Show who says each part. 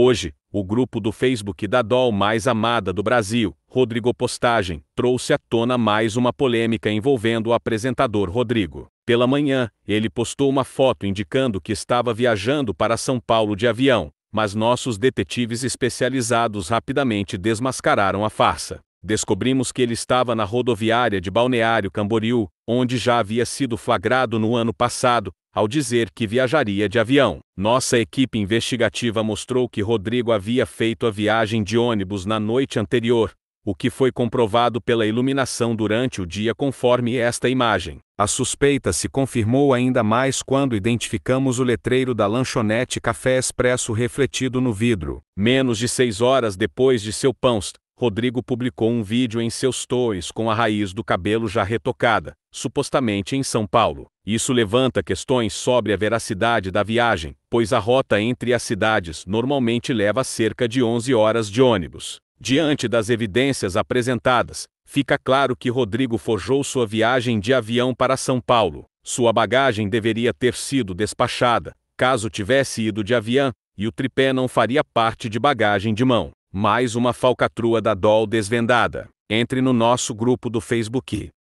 Speaker 1: Hoje, o grupo do Facebook da DOL mais amada do Brasil, Rodrigo Postagem, trouxe à tona mais uma polêmica envolvendo o apresentador Rodrigo. Pela manhã, ele postou uma foto indicando que estava viajando para São Paulo de avião, mas nossos detetives especializados rapidamente desmascararam a farsa. Descobrimos que ele estava na rodoviária de Balneário Camboriú, onde já havia sido flagrado no ano passado, ao dizer que viajaria de avião. Nossa equipe investigativa mostrou que Rodrigo havia feito a viagem de ônibus na noite anterior, o que foi comprovado pela iluminação durante o dia conforme esta imagem. A suspeita se confirmou ainda mais quando identificamos o letreiro da lanchonete Café Expresso refletido no vidro. Menos de seis horas depois de seu post, Rodrigo publicou um vídeo em seus stories com a raiz do cabelo já retocada, supostamente em São Paulo. Isso levanta questões sobre a veracidade da viagem, pois a rota entre as cidades normalmente leva cerca de 11 horas de ônibus. Diante das evidências apresentadas, fica claro que Rodrigo forjou sua viagem de avião para São Paulo. Sua bagagem deveria ter sido despachada, caso tivesse ido de avião, e o tripé não faria parte de bagagem de mão. Mais uma falcatrua da Dol desvendada. Entre no nosso grupo do Facebook.